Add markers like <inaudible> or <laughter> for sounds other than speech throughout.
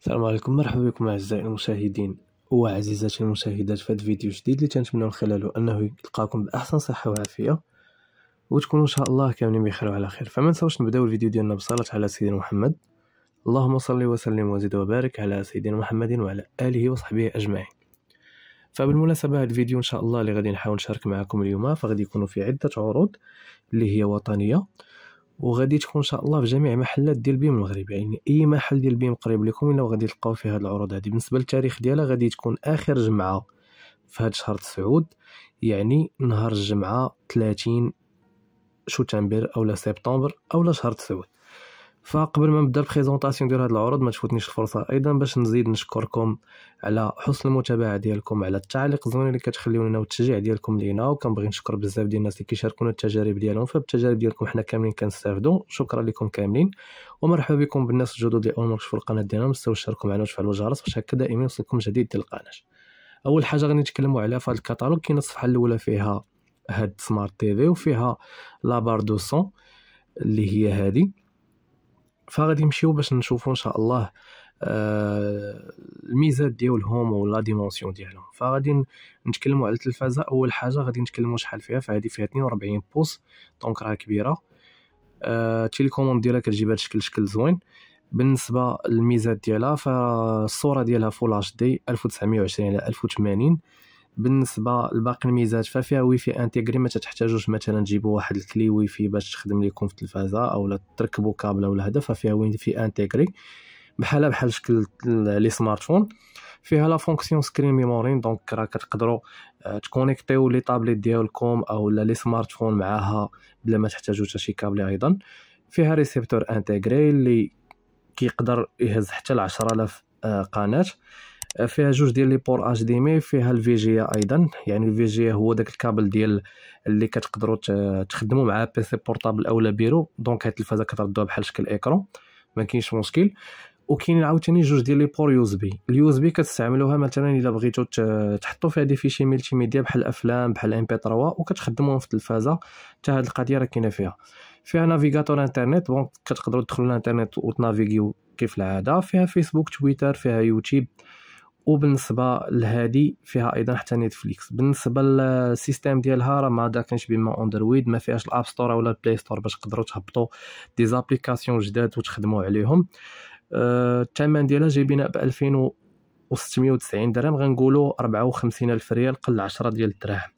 السلام عليكم مرحبا بكم اعزائي المشاهدين وعزيزاتي المشاهدات في هذا الفيديو الجديد اللي كنتمنى من خلاله انه يلقاكم باحسن صحه وعافيه وتكونوا ان شاء الله كاملين بخير وعلى خير فما نساوش نبداو الفيديو ديالنا بصلاه على سيدنا محمد اللهم صل وسلم وزد وبارك على سيدنا محمد وعلى اله وصحبه اجمعين فبالمناسبة هذا الفيديو إن شاء الله اللي غادي نحاول نشارك معكم اليوم فغادي يكونوا في عدة عروض اللي هي وطنية وغادي تكون ان شاء الله في جميع محلات ديال بيم المغرب يعني اي محل ديال بيم قريب لكم الا غادي تلقاو فيه هاد العروض هادي بالنسبه للتاريخ ديالها غادي تكون اخر جمعه في هاد شهر تسعود يعني نهار الجمعه 30 شتنبر اولا سبتمبر اولا شهر تسعود فقبل ما نبدا البريزونطاسيون ديال هذا العروض ما تفوتنيش الفرصه ايضا باش نزيد نشكركم على حسن المتابعه ديالكم على التعليق الزوين اللي كتخليو لنا والتشجيع ديالكم لينا وكنبغي نشكر بزاف ديال الناس اللي كيشاركونا التجارب ديالهم فبالتجارب ديالكم حنا كاملين كنستافدو شكرا لكم كاملين ومرحبا بكم بالناس الجدد اللي اول مره في القناه ديالنا ما تنساوش تشاركوا معنا وتفعلوا الجرس باش هكا دائما يوصلكم جديد ديال القناه اول حاجه غادي نتكلموا عليها في هذا الكتالوج كاينه الصفحه الاولى فيها هاد سمارت تي في وفيها لابار دو سون اللي هي هذه فغادي نمشيو باش نشوفو ان شاء الله آه، الميزات ديالهم ولا ديمونسيون ديالهم فغادي نتكلموا على التلفازه اول حاجه غادي نتكلموا شحال فيها فهذه فيها 42 بوص دونك راه كبيره آه ديالها كتجيب هذا الشكل شكل زوين بالنسبه للميزات ديالها فالصوره ديالها فول اتش دي 1920 على 1080 بالنسبه لباقي الميزات ففيها وي في انتيغري ما تحتاجوش مثلا تجيبوا واحد الكلي وي في باش تخدم ليكم في التلفازه او تركبوا كابل ولا هذا ففيها وي في انتيغري بحالها بحال شكل لي سمارت فون فيها لا فونكسيون سكرين ميموري دونك راه كتقدروا آه، تكونيكتيو لي طابليت ديالكم او لا لي فون معاها بلا ما تحتاجوا حتى شي كابل ايضا فيها ريسيبتور انتيغري اللي كيقدر يهز حتى ل 10000 آه، قناه فيها جوج ديال لي بور اش دي مي فيها الفي جي ايضا يعني الفي جي هو داك الكابل ديال اللي كتقدروا تخدموا مع بيسي بورطابل اولا بيرو دونك هاد التلفازه كتردوها بحال شكل ايكرون ما كاينش مشكل وكاين عاوتاني جوج ديال لي بور يو اس بي اليو اس بي كتستعملوها مثلا الا بغيتو تحطوا فيها دي فيشي ملتي ميديا بحال الافلام بحال ام بي 3 وكتخدموهم في التلفازه حتى هاد القضيه راه كاينه فيها فيها نافيغاتور انترنيت دونك كتقدروا تدخلوا الانترنت وتنافيغيو كيف العاده فيها فيسبوك تويتر فيها يوتيوب وبالنسبه لهادي فيها ايضا حتى نتفليكس بالنسبه للسيستيم ديالها راه ما داكنش بما اندرويد ما فيهاش الاب ستور ولا البلاي ستور باش تقدروا تهبطوا دي زابليكاسيون جداد وتخدموا عليهم آه، الثمن ديالها جايبينها ب 2690 درهم غنقولوا 54000 الف ريال قل 10 ديال الدراهم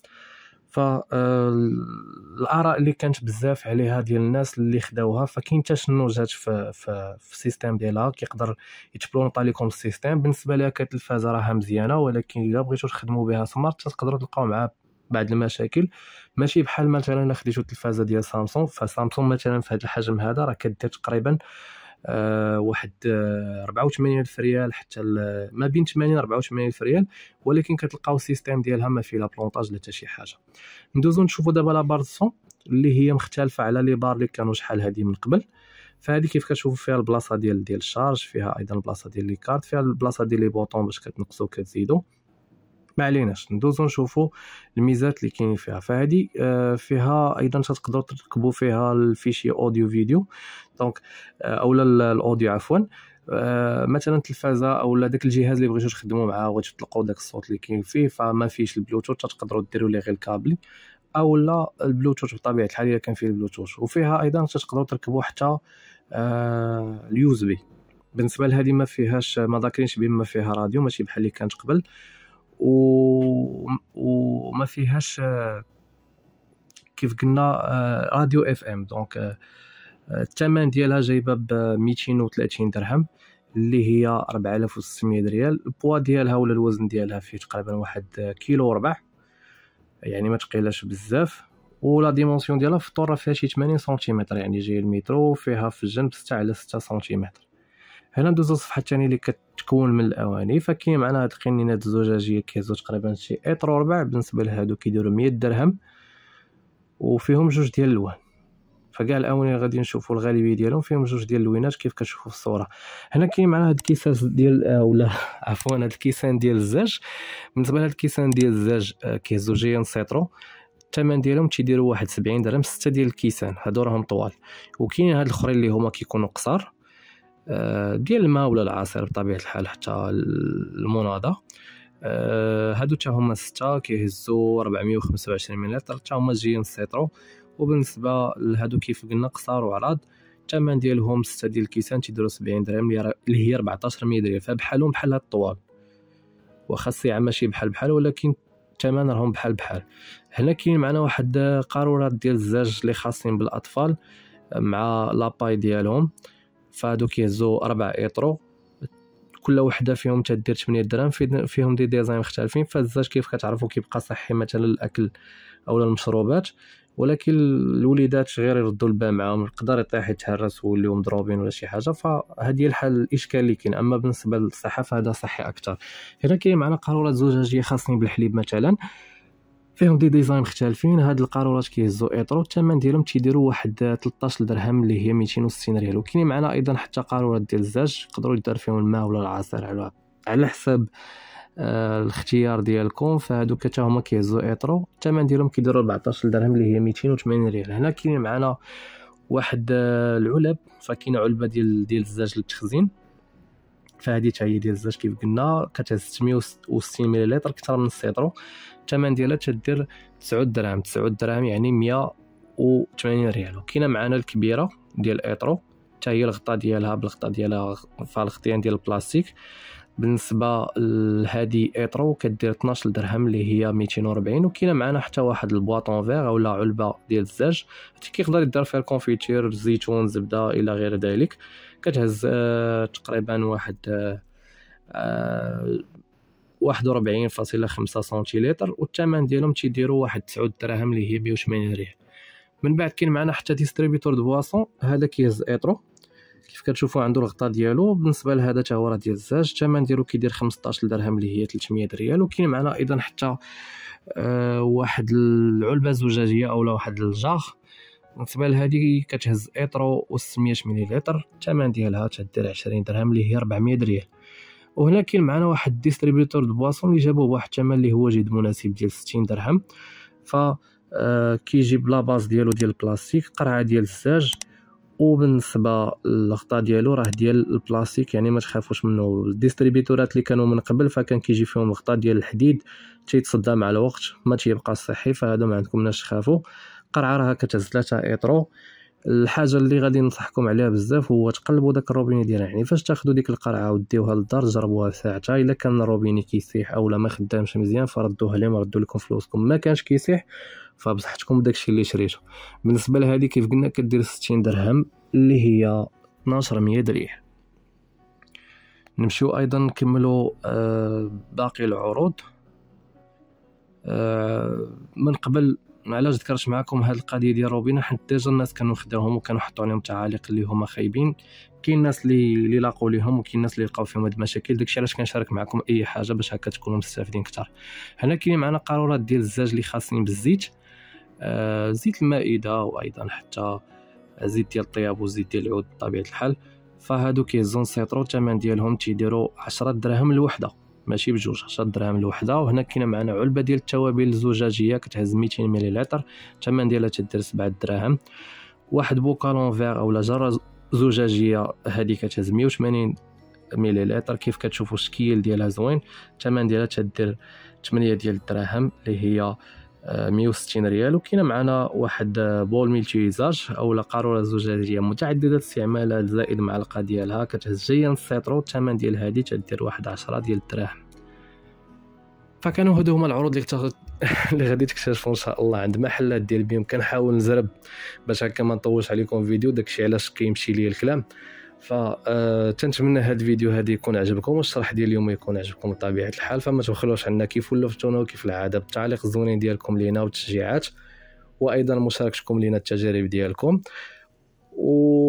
فالاراء اللي كانت بزاف عليها ديال الناس اللي خداوها فكاين تشنجات في في في السيستيم ديالها كيقدر يتبلونطا لكم السيستيم بالنسبه لها كانت الفازه راها مزيانه ولكن الا بغيتو تخدموا بها سمارت تقدروا تلقاو معها بعض المشاكل ماشي بحال مثلا خديتو التلفازه ديال سامسونج فسامسونج مثلا في هذا الحجم هذا راه كدير تقريبا آه، واحد 84 آه، الف ريال حتى ما بين 80 84 الف ريال ولكن كتلقاو السيستيم ديالها ما فيه لا بلونطاج لا حتى شي حاجه ندوزو نشوفو دابا لا بار اللي هي مختلفه على لي بار اللي كانوا شحال هذه من قبل فهذه كيف كتشوفوا فيها البلاصه ديال ديال الشارج فيها ايضا البلاصه ديال لي كارت فيها البلاصه ديال لي بوطون باش كتنقصوا كتزيدوا ما عليناش ندوزو نشوفو الميزات اللي كاينين فيها فهذه آه، فيها ايضا تقدروا تركبوا فيها الفيشي اوديو فيديو دونك آه، اولا الاوديو عفوا آه، مثلا التلفازه اولا داك الجهاز اللي بغيتو تخدموا معاه بغيتو تطلقوا داك الصوت اللي كاين فيه فما فيهش البلوتوث تقدروا ديروا ليه غير الكابلي اولا البلوتوث بطبيعه الحال الا كان فيه البلوتوث وفيها ايضا تقدروا تركبوا حتى اليو اس بي بالنسبه لهذه ما فيهاش ما ذاكرينش بما فيها راديو ماشي بحال اللي كانت قبل وما فيهاش كيف قلنا آه، راديو اف ام دونك آه، الثمن ديالها جايبه ب 230 درهم اللي هي 4600 ريال البوا ديالها ولا الوزن ديالها فيه تقريبا واحد كيلو وربع يعني ما تقيلاش بزاف ولا ديمونسيون ديالها في الطره فيها شي 80 سنتيمتر يعني جاي المترو فيها في الجنب 6 على 6 سنتيمتر هنا ندوزو الصفحه الثانيه اللي كتكون من الاواني فكاين معنا هاد القنينات الزجاجيه كيهزو تقريبا شي اطر وربع بالنسبه لهادو كيديروا 100 درهم وفيهم جوج ديال الوان فكاع الاواني اللي غادي نشوفوا الغالبيه ديالهم فيهم جوج ديال اللوينات كيف كتشوفوا في الصوره هنا كاين معنا هاد الكيسان ديال آه، ولا <laughs> عفوا هاد الكيسان ديال الزاج بالنسبه لهاد الكيسان ديال الزاج آه، كيهزو جيان سيترو الثمن ديالهم تيديروا واحد 70 درهم سته ديال الكيسان هادو راهم طوال وكاين هاد الاخرين اللي هما كيكونوا قصار آه، ديال الماء ولا العصير بطبيعه الحال حتى المناضه آه، هادو حتى هما ستة كيهزو 425 مليتر حتى هما جايين سيطرو وبالنسبه لهادو كيف قلنا قصار وعراض الثمن ديالهم ستة ديال الكيسان تيديرو 70 درهم اللي هي 14 مية درهم فبحالهم بحال هاد الطوال واخا السلعه ماشي بحال بحال ولكن الثمن راهم بحال بحال هنا كاين معنا واحد قارورات ديال الزاج اللي خاصين بالاطفال مع لاباي ديالهم فهادو كيهزو اربع ايترو كل وحده فيهم تدير 8 درهم في فيهم دي ديزاين مختلفين فالزاج كيف كتعرفوا كيبقى صحي مثلا الاكل او المشروبات ولكن الوليدات غير يردوا الباء معاهم يقدر يطيح يتهرس ويوليو مضروبين ولا شي حاجه فهذه الحال الاشكال اللي كاين اما بالنسبه للصحه فهذا صحي اكثر هنا كاين معنا قاروره زجاجيه خاصين بالحليب مثلا فيهم دي ديزاين مختلفين هاد القارورات كيهزو ايطرو الثمن ديالهم تيديروا واحد 13 درهم اللي هي 260 ريال وكاين معنا ايضا حتى قارورات ديال الزاج تقدروا يدار فيهم الماء ولا العصير على على حساب آه الاختيار ديالكم فهادوك حتى هما كيهزو ايطرو الثمن ديالهم كيديروا 14 درهم اللي هي 280 ريال هنا كاين معنا واحد آه، العلب فكاين علبه ديال ديال الزاج للتخزين فهادي حتى هي ديال الزاج كيف قلنا كتهز 660 مليلتر اكثر من السيترو الثمن ديالها تدير 9 دراهم 9 دراهم يعني 180 ريال وكاينه معنا الكبيره ديال ايترو حتى هي الغطاء ديالها بالغطاء ديالها فالغطيان ديال البلاستيك بالنسبه لهادي ايطرو كدير 12 درهم اللي هي 240 وكاين معنا حتى واحد البواطون فيغ اولا علبه ديال الزاج كيقدر يدار فيها الكونفيتير الزيتون زبده الى غير ذلك كتهز آه تقريبا واحد آه 41.5 سنتيلتر والثمن ديالهم تيديروا واحد 9 دراهم اللي هي 180 ريال من بعد كاين معنا حتى ديستريبيتور دو بواسون هذا كيهز ايطرو كيف كتشوفوا عنده الغطاء ديالو بالنسبه لهذا حتى هو راه ديال الزاج الثمن ديالو كيدير 15 درهم اللي هي 300 ريال وكاين معنا ايضا حتى أه واحد العلبه زجاجيه اولا واحد الجاخ بالنسبه لهذه كتهز ايترو و 600 مليلتر الثمن ديالها تدير 20 درهم اللي هي 400 ريال وهنا كاين معنا واحد ديستريبيوتور دو بواسون اللي جابوه بواحد الثمن اللي هو جد مناسب ديال 60 درهم ف آه، كيجيب لا باز ديالو ديال البلاستيك قرعه ديال الزاج وبالنسبه للخطا ديالو راه ديال البلاستيك يعني ما تخافوش منه الديستريبيتورات اللي كانوا من قبل فكان كيجي فيهم الخطا ديال الحديد تيتصدى مع الوقت ما تيبقى صحي فهذا ما عندكمناش تخافوا قرعه راه كتهز 3 ايترو الحاجه اللي غادي ننصحكم عليها بزاف هو تقلبوا داك الروبيني ديالها يعني فاش تاخذوا ديك القرعه وديوها للدار جربوها ساعتها الا كان الروبيني كيسيح اولا ما خدامش مزيان فردوها ليهم ردوا لكم فلوسكم ما كانش كيسيح فبصحتكم داكشي اللي شريته بالنسبه لهذه كيف قلنا كدير 60 درهم اللي هي 1200 درهم نمشيو ايضا نكملوا آه، باقي العروض آه، من قبل علاش ذكرت معكم هاد القضيه ديال روبينا حيت ديجا الناس كانوا خداوهم وكانوا حطوا عليهم تعاليق اللي هما خايبين كاين الناس اللي اللي لاقوا ليهم وكاين الناس اللي لقاو فيهم هاد المشاكل داكشي علاش كنشارك معكم اي حاجه باش هكا تكونوا مستافدين اكثر هنا كاين معنا قارورات ديال الزاج اللي خاصني بالزيت آه زيت المائده وايضا حتى زيت ديال الطياب وزيت ديال العود بطبيعه الحال فهادو كيزون سيطرو الثمن ديالهم تيديروا 10 دراهم الوحده ماشي بجوج 10 دراهم الوحده وهنا كاينه معنا علبه ديال التوابل الزجاجيه كتهز 200 مليلتر الثمن ديالها تدير 7 دراهم واحد بوكالون فيغ اولا جره زجاجيه هذه كتهز 180 مليلتر كيف كتشوفوا الشكل ديالها زوين الثمن ديالها تدير 8 ديال الدراهم اللي هي 160 آه، ريال وكاين معنا واحد آه، بول ميلتيزاج او قاروره زجاجيه متعدده الاستعمال زائد معلقه ديالها كتهز جيا السيترو الثمن ديال هذه تدير واحد 10 ديال الدراهم فكانوا هادو هما العروض اللي كتغ... <laughs> اللي غادي تكتشفوا ان شاء الله عند محلات ديال بيوم كنحاول نزرب باش هكا ما نطولش عليكم فيديو داكشي علاش كيمشي ليا الكلام ف آه، تنتمنى هاد الفيديو هذا يكون عجبكم والشرح ديال اليوم يكون عجبكم بطبيعه الحال فما تبخلوش عنا كيف ولفتونا وكيف العاده بالتعليق الزوينين ديالكم لينا والتشجيعات وايضا مشاركتكم لينا التجارب ديالكم و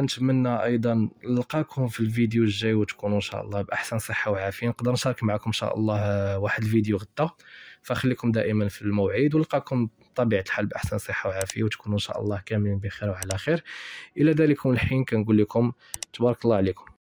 كنتمنى ايضا نلقاكم في الفيديو الجاي وتكونوا ان شاء الله باحسن صحه وعافيه نقدر نشارك معكم ان شاء الله واحد الفيديو غدا فخليكم دائما في الموعد ونلقاكم بطبيعه الحال باحسن صحه وعافيه وتكونوا ان شاء الله كاملين بخير وعلى خير الى ذلك الحين كنقول لكم تبارك الله عليكم